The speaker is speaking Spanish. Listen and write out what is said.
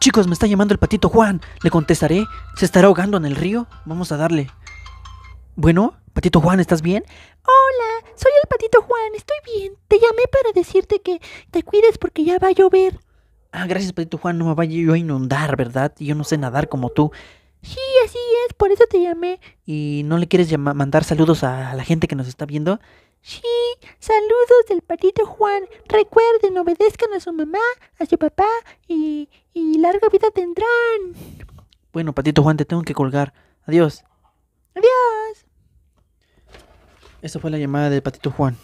Chicos, me está llamando el patito Juan. Le contestaré. ¿Se estará ahogando en el río? Vamos a darle. Bueno, patito Juan, ¿estás bien? Hola, soy el patito Juan, estoy bien. Te llamé para decirte que te cuides porque ya va a llover. Ah, gracias, patito Juan, no me vaya yo a inundar, ¿verdad? Yo no sé nadar como tú. Sí, así es, por eso te llamé. ¿Y no le quieres mandar saludos a la gente que nos está viendo? Sí, saludos del patito Juan. Recuerden, obedezcan a su mamá, a su papá y larga vida tendrán. Bueno, Patito Juan, te tengo que colgar. Adiós. Adiós. Esa fue la llamada de Patito Juan.